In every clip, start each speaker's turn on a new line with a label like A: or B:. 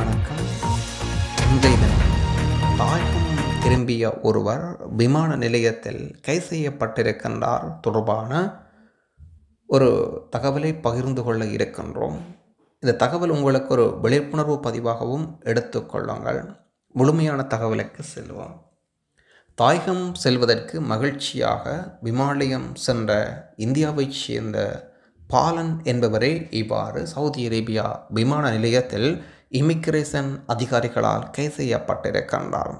A: வணக்கம் இன்றைய தினம் தாயகம் திரும்பிய ஒருவர் விமான நிலையத்தில் கை செய்யப்பட்டிருக்கின்றார் தொடர்பான ஒரு தகவலை பகிர்ந்து கொள்ள இருக்கின்றோம் இந்த தகவல் உங்களுக்கு ஒரு விழிப்புணர்வு பதிவாகவும் எடுத்துக்கொள்ளுங்கள் முழுமையான தகவலுக்கு செல்வோம் தாயகம் செல்வதற்கு மகிழ்ச்சியாக விமாலயம் சென்ற இந்தியாவைச் சேர்ந்த பாலன் என்பவரே இவ்வாறு சவுதி அரேபியா விமான நிலையத்தில் இமிக்ரேஷன் அதிகாரிகளால் கைது செய்யப்பட்டிருக்கின்றார்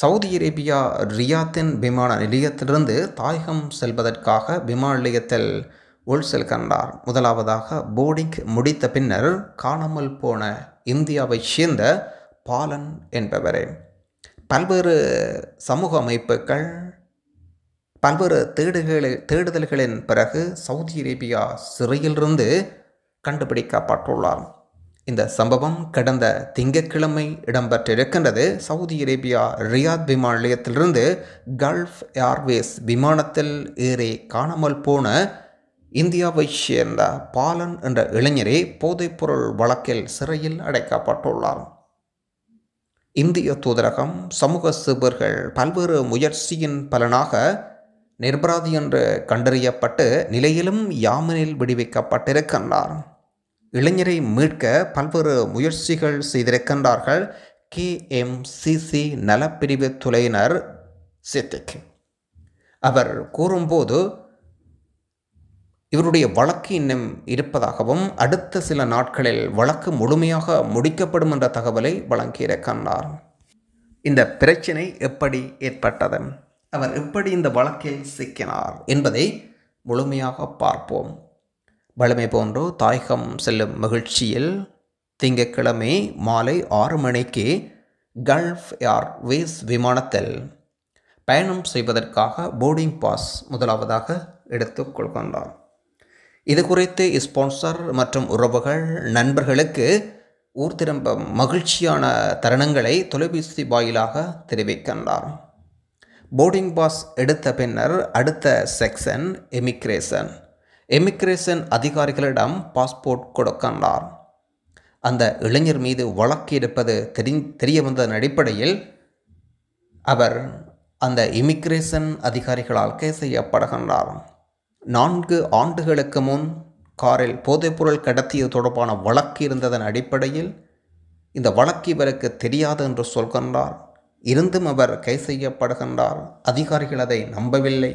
A: சவுதி அரேபியா ரியாத்தின் விமான நிலையத்திலிருந்து தாயகம் செல்வதற்காக விமான நிலையத்தில் உள் செல்கின்றார் முதலாவதாக போர்டிங் முடித்த பின்னர் காணாமல் போன இந்தியாவைச் சேர்ந்த பாலன் என்பவரே பல்வேறு சமூக அமைப்புகள் பல்வேறு தேடுகளை தேடுதல்களின் பிறகு சவுதி அரேபியா சிறையிலிருந்து கண்டுபிடிக்கப்பட்டுள்ளார் இந்த சம்பவம் கடந்த திங்கட்கிழமை இடம்பெற்றிருக்கின்றது சவுதி அரேபியா ரியாத் விமான நிலையத்திலிருந்து கல்ஃப் ஏர்வேஸ் விமானத்தில் ஏறி காணாமல் போன இந்தியாவைச் சேர்ந்த பாலன் என்ற இளைஞரே போதைப்பொருள் வழக்கில் சிறையில் அடைக்கப்பட்டுள்ளார் இந்திய தூதரகம் சமூக சிபர்கள் பல்வேறு முயற்சியின் பலனாக நிர்பராதி என்று கண்டறியப்பட்டு நிலையிலும் யாமனில் விடுவிக்கப்பட்டிருக்கின்றார் இளைஞரை மீட்க பல்வேறு முயற்சிகள் செய்திருக்கின்றார்கள் கேஎம்சிசி நலப்பிரிவு துறையினர் சித்திக் அவர் கூறும்போது இவருடைய வழக்கு இன்னும் இருப்பதாகவும் அடுத்த சில நாட்களில் வழக்கு முழுமையாக முடிக்கப்படும் என்ற தகவலை வழங்கியிருக்கின்றார் இந்த பிரச்சினை எப்படி ஏற்பட்டது அவர் எப்படி இந்த வழக்கில் சிக்கினார் என்பதை முழுமையாக பார்ப்போம் வளமை போன்றோ தாயகம் செல்லும் மகிழ்ச்சியில் திங்கட்கிழமை மாலை ஆறு மணிக்கு கல்ஃப் ஏர்வேஸ் விமானத்தில் பயணம் செய்வதற்காக போர்டிங் பாஸ் முதலாவதாக எடுத்துக்கொள்கின்றார் இது குறித்து ஸ்பான்சர் மற்றும் உறவுகள் நண்பர்களுக்கு ஊர் திரும்ப மகிழ்ச்சியான தருணங்களை தொலைபேசி வாயிலாக தெரிவிக்கின்றார் போர்டிங் பாஸ் எடுத்த பின்னர் அடுத்த செக்ஷன் எமிக்ரேஷன் எமிக்ரேஷன் அதிகாரிகளிடம் பாஸ்போர்ட் கொடுக்கின்றார் அந்த இளைஞர் மீது வழக்கு எடுப்பது தெரி தெரிய வந்ததன் அடிப்படையில் அவர் அந்த இமிக்ரேஷன் அதிகாரிகளால் கை செய்யப்படுகின்றார் நான்கு ஆண்டுகளுக்கு முன் காரில் போதைப்பொருள் கடத்தியது தொடர்பான வழக்கு இருந்ததன் அடிப்படையில் இந்த வழக்கு இவருக்கு தெரியாது என்று சொல்கின்றார் இருந்தும் அவர் கை செய்யப்படுகின்றார் அதிகாரிகள் அதை நம்பவில்லை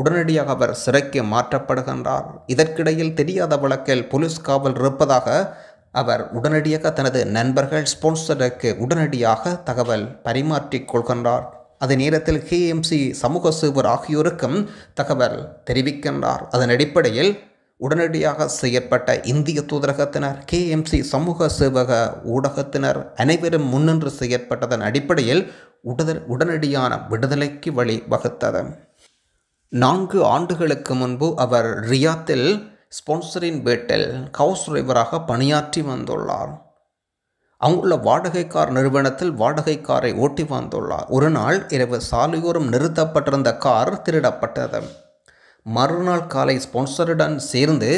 A: உடனடியாக அவர் சிறைக்கு மாற்றப்படுகின்றார் இதற்கிடையில் தெரியாத வழக்கில் போலீஸ் காவல் இருப்பதாக அவர் உடனடியாக தனது நண்பர்கள் ஸ்போன்சருக்கு உடனடியாக தகவல் பரிமாற்றிக் கொள்கின்றார் அதே நேரத்தில் கேஎம்சி சமூக சேவர் ஆகியோருக்கும் தகவல் தெரிவிக்கின்றார் அதன் அடிப்படையில் உடனடியாக செய்யப்பட்ட இந்திய தூதரகத்தினர் கேஎம்சி சமூக சேவக ஊடகத்தினர் அனைவரும் முன்னின்று செயற்பட்டதன் அடிப்படையில் உடல் உடனடியான விடுதலைக்கு வழி வகுத்தது நான்கு ஆண்டுகளுக்கு முன்பு அவர் ரியாத்தில் ஸ்பான்சரின் பேட்டில் ஹவுஸ் டிரைவராக பணியாற்றி வந்துள்ளார் அங்குள்ள வாடகைக்கார் நிறுவனத்தில் வாடகைக்காரை ஓட்டி வந்துள்ளார் ஒரு நாள் இரவு சாலையோரம் நிறுத்தப்பட்டிருந்த கார் திருடப்பட்டது மறுநாள் காலை ஸ்பான்சருடன் சேர்ந்து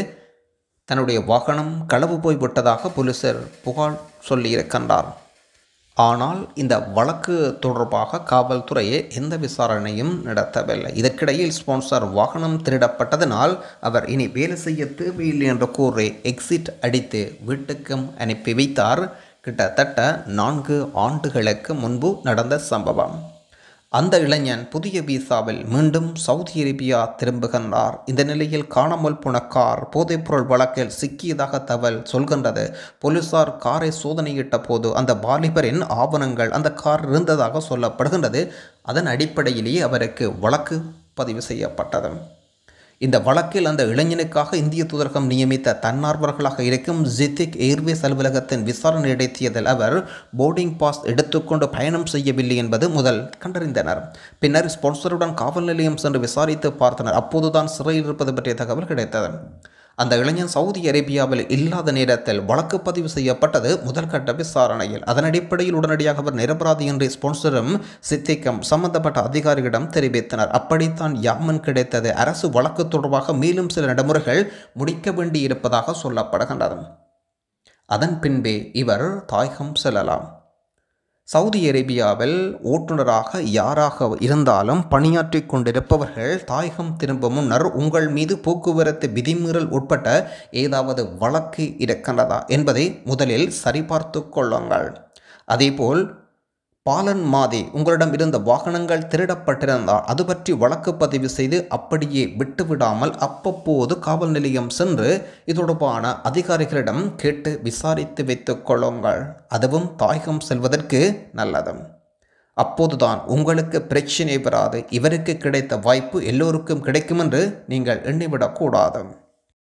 A: தன்னுடைய வாகனம் களவு போய்விட்டதாக போலீசர் புகார் சொல்லியிருக்கின்றார் ஆனால் இந்த வழக்கு தொடர்பாக காவல்துறையே எந்த விசாரணையும் நடத்தவில்லை இதற்கிடையில் ஸ்பான்சர் வாகனம் திருடப்பட்டதனால் அவர் இனி வேலை செய்ய தேவையில்லை என்ற கூறி எக்ஸிட் அடித்து வீட்டுக்கும் அனுப்பி வைத்தார் கிட்டத்தட்ட நான்கு ஆண்டுகளுக்கு முன்பு நடந்த சம்பவம் அந்த இளைஞன் புதிய விசாவில் மீண்டும் சவுதி அரேபியா திரும்புகின்றார் இந்த நிலையில் காணாமல் போன கார் போதைப்பொருள் வழக்கில் சிக்கியதாக தகவல் சொல்கின்றது போலீசார் காரை சோதனையிட்ட போது அந்த வாலிபரின் ஆவணங்கள் அந்த கார் இருந்ததாக சொல்லப்படுகின்றது அதன் அடிப்படையிலேயே அவருக்கு வழக்கு பதிவு செய்யப்பட்டது இந்த வழக்கில் அந்த இளைஞனுக்காக இந்திய தூதரகம் நியமித்த தன்னார்வர்களாக இருக்கும் ஜித்திக் ஏர்வேஸ் அலுவலகத்தின் விசாரணை நடத்தியதில் அவர் போர்டிங் பாஸ் எடுத்துக்கொண்டு பயணம் செய்யவில்லை என்பது முதல் கண்டறிந்தனர் பின்னர் ஸ்பான்சருடன் காவல் நிலையம் சென்று விசாரித்து பார்த்தனர் அப்போதுதான் சிறையில் இருப்பது பற்றிய தகவல் கிடைத்தது அந்த இளைஞன் சவுதி அரேபியாவில் இல்லாத நேரத்தில் வழக்கு பதிவு செய்யப்பட்டது முதல்கட்ட விசாரணையில் அதன் அடிப்படையில் உடனடியாக அவர் நிரபராதி என்று ஸ்பான்சரும் சித்திக்கும் சம்பந்தப்பட்ட அதிகாரிகளிடம் தெரிவித்தனர் அப்படித்தான் யாமன் கிடைத்தது அரசு வழக்கு தொடர்பாக மேலும் சில நடைமுறைகள் முடிக்க வேண்டியிருப்பதாக சொல்லப்படுகின்றது அதன் பின்பே இவர் தாயகம் செல்லலாம் சவுதி அரேபியாவில் ஓட்டுநராக யாராக இருந்தாலும் பணியாற்றி கொண்டிருப்பவர்கள் தாயகம் திரும்பும் முன்னர் உங்கள் மீது போக்குவரத்து விதிமீறல் உட்பட்ட ஏதாவது வழக்கு இருக்கின்றதா என்பதை முதலில் சரிபார்த்து கொள்ளுங்கள் அதேபோல் பாலன் மாதே உங்களிடம் இருந்த வாகனங்கள் திருடப்பட்டிருந்தால் அது பற்றி வழக்கு பதிவு செய்து அப்படியே விட்டுவிடாமல் அப்பப்போது காவல் நிலையம் சென்று இது தொடர்பான அதிகாரிகளிடம் கேட்டு விசாரித்து வைத்துக் கொள்ளுங்கள் அதுவும் தாயகம் செல்வதற்கு நல்லதும் அப்போதுதான் உங்களுக்கு பிரச்சினை பெறாது இவருக்கு கிடைத்த வாய்ப்பு எல்லோருக்கும் கிடைக்கும் என்று நீங்கள் எண்ணிவிடக்கூடாது